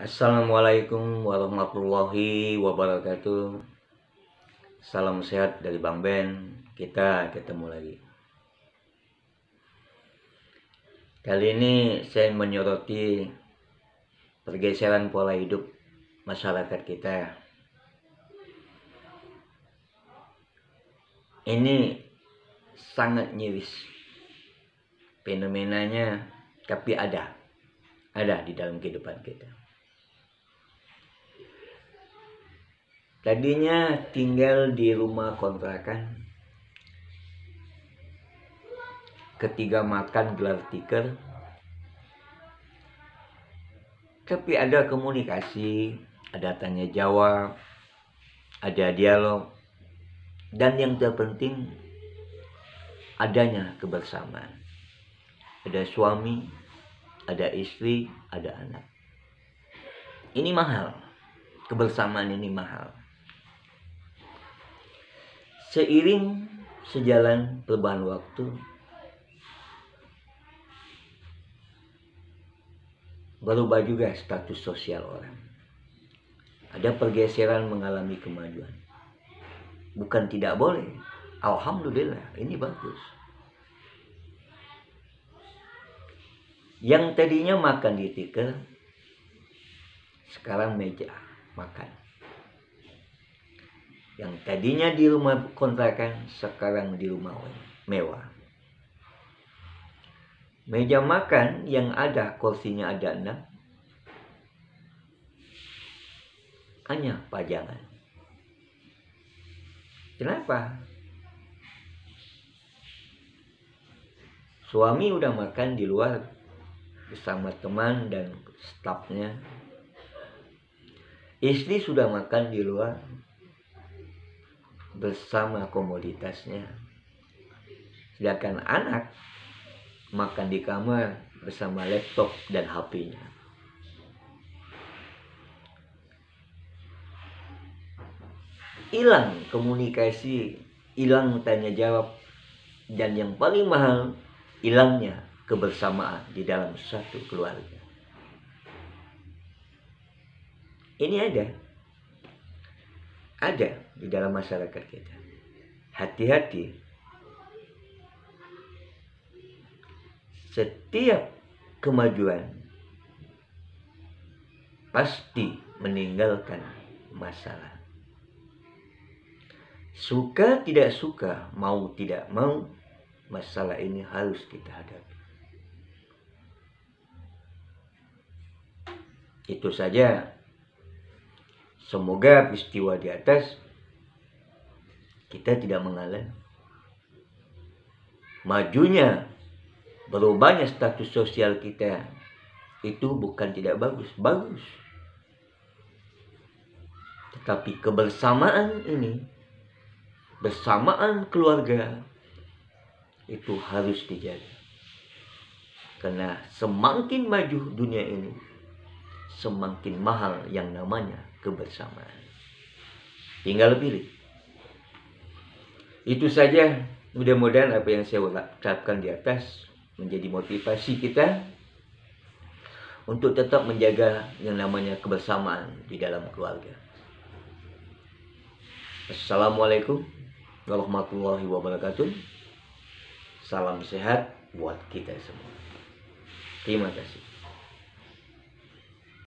Assalamualaikum warahmatullahi wabarakatuh Salam sehat dari Bang Ben Kita ketemu lagi Kali ini saya menyoroti Pergeseran pola hidup masyarakat kita Ini sangat nyiris Fenomenanya tapi ada Ada di dalam kehidupan kita tadinya tinggal di rumah kontrakan ketiga makan gelar tikar tapi ada komunikasi ada tanya jawab ada dialog dan yang terpenting adanya kebersamaan ada suami ada istri ada anak ini mahal kebersamaan ini mahal seiring sejalan perubahan waktu berubah juga status sosial orang ada pergeseran mengalami kemajuan bukan tidak boleh Alhamdulillah ini bagus yang tadinya makan di tikel sekarang meja makan yang tadinya di rumah kontrakan sekarang di rumah mewah meja makan yang ada kursinya ada enam hanya pajangan kenapa suami udah makan di luar bersama teman dan stafnya istri sudah makan di luar bersama komoditasnya. Sedangkan anak makan di kamar bersama laptop dan HP-nya. Hilang komunikasi, hilang tanya jawab, dan yang paling mahal, hilangnya kebersamaan di dalam satu keluarga. Ini ada. Ada di dalam masyarakat kita. Hati-hati. Setiap kemajuan pasti meninggalkan masalah. Suka tidak suka, mau tidak mau, masalah ini harus kita hadapi. Itu saja. Semoga peristiwa di atas kita tidak mengalami majunya berubahnya status sosial kita itu bukan tidak bagus bagus tetapi kebersamaan ini bersamaan keluarga itu harus dijaga karena semakin maju dunia ini semakin mahal yang namanya kebersamaan tinggal pilih itu saja mudah-mudahan apa yang saya ucapkan di atas menjadi motivasi kita untuk tetap menjaga yang namanya kebersamaan di dalam keluarga. Assalamualaikum warahmatullahi wabarakatuh. Salam sehat buat kita semua. Terima kasih.